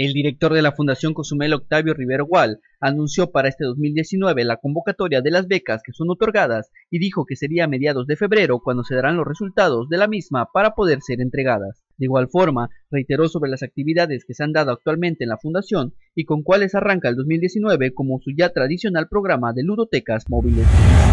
El director de la Fundación Cozumel, Octavio Rivero Gual, anunció para este 2019 la convocatoria de las becas que son otorgadas y dijo que sería a mediados de febrero cuando se darán los resultados de la misma para poder ser entregadas. De igual forma, Reiteró sobre las actividades que se han dado actualmente en la fundación y con cuáles arranca el 2019 como su ya tradicional programa de ludotecas móviles.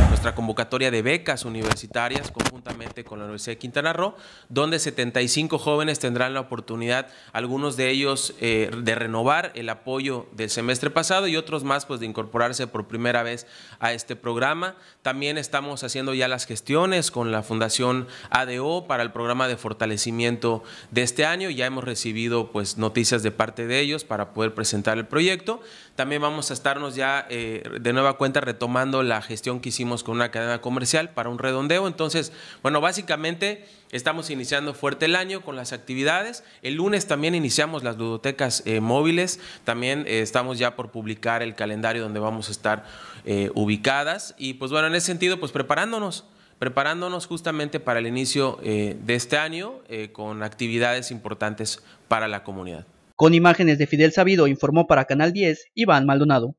Nuestra convocatoria de becas universitarias conjuntamente con la Universidad de Quintana Roo, donde 75 jóvenes tendrán la oportunidad, algunos de ellos eh, de renovar el apoyo del semestre pasado y otros más pues de incorporarse por primera vez a este programa. También estamos haciendo ya las gestiones con la Fundación ADO para el programa de fortalecimiento de este año. Ya hemos recibido pues, noticias de parte de ellos para poder presentar el proyecto. También vamos a estarnos ya eh, de nueva cuenta retomando la gestión que hicimos con una cadena comercial para un redondeo. Entonces, bueno, básicamente estamos iniciando fuerte el año con las actividades. El lunes también iniciamos las ludotecas eh, móviles. También eh, estamos ya por publicar el calendario donde vamos a estar ubicadas. Y pues bueno, en ese sentido, pues preparándonos preparándonos justamente para el inicio eh, de este año eh, con actividades importantes para la comunidad. Con imágenes de Fidel Sabido informó para Canal 10 Iván Maldonado.